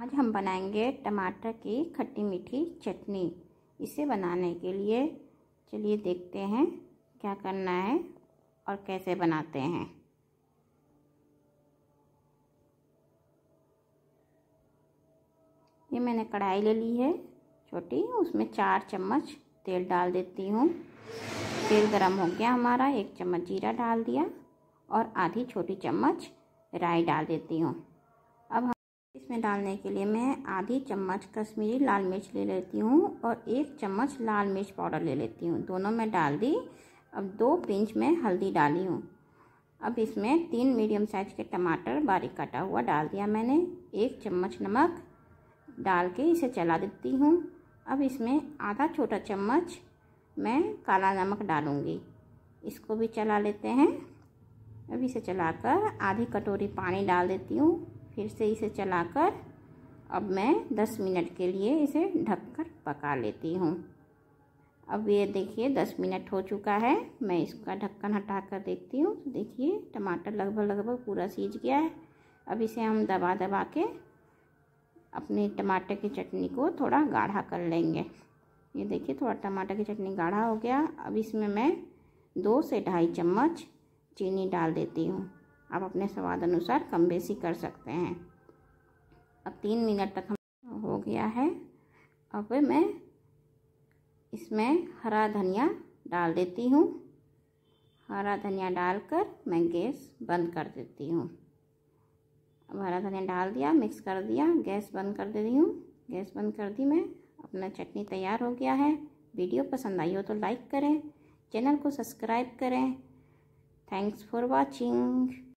आज हम बनाएंगे टमाटर की खट्टी मीठी चटनी इसे बनाने के लिए चलिए देखते हैं क्या करना है और कैसे बनाते हैं ये मैंने कढ़ाई ले ली है छोटी उसमें चार चम्मच तेल डाल देती हूँ तेल गरम हो गया हमारा एक चम्मच जीरा डाल दिया और आधी छोटी चम्मच राई डाल देती हूँ इसमें डालने के लिए मैं आधी चम्मच कश्मीरी लाल मिर्च ले लेती हूँ और एक चम्मच लाल मिर्च पाउडर ले लेती हूँ दोनों में डाल दी अब दो पिंच में हल्दी डाली हूँ अब इसमें तीन मीडियम साइज के टमाटर बारीक काटा हुआ डाल दिया मैंने एक चम्मच नमक डाल के इसे चला देती हूँ अब इसमें आधा छोटा चम्मच मैं काला नमक डालूँगी इसको भी चला लेते हैं अब इसे चलाकर आधी कटोरी पानी डाल देती हूँ फिर से इसे चलाकर अब मैं 10 मिनट के लिए इसे ढककर पका लेती हूँ अब ये देखिए 10 मिनट हो चुका है मैं इसका ढक्कन हटा कर देखती हूँ तो देखिए टमाटर लगभग लगभग पूरा सीज गया है अब इसे हम दबा दबा के अपने टमाटर की चटनी को थोड़ा गाढ़ा कर लेंगे ये देखिए थोड़ा टमाटर की चटनी गाढ़ा हो गया अब इसमें मैं दो से ढाई चम्मच चीनी डाल देती हूँ आप अपने स्वाद अनुसार कम बेसी कर सकते हैं अब तीन मिनट तक हम हो गया है अब मैं इसमें हरा धनिया डाल देती हूँ हरा धनिया डालकर मैं गैस बंद कर देती हूँ अब हरा धनिया डाल दिया मिक्स कर दिया गैस बंद कर देती हूँ गैस बंद कर दी मैं अपना चटनी तैयार हो गया है वीडियो पसंद आई हो तो लाइक करें चैनल को सब्सक्राइब करें थैंक्स फॉर वॉचिंग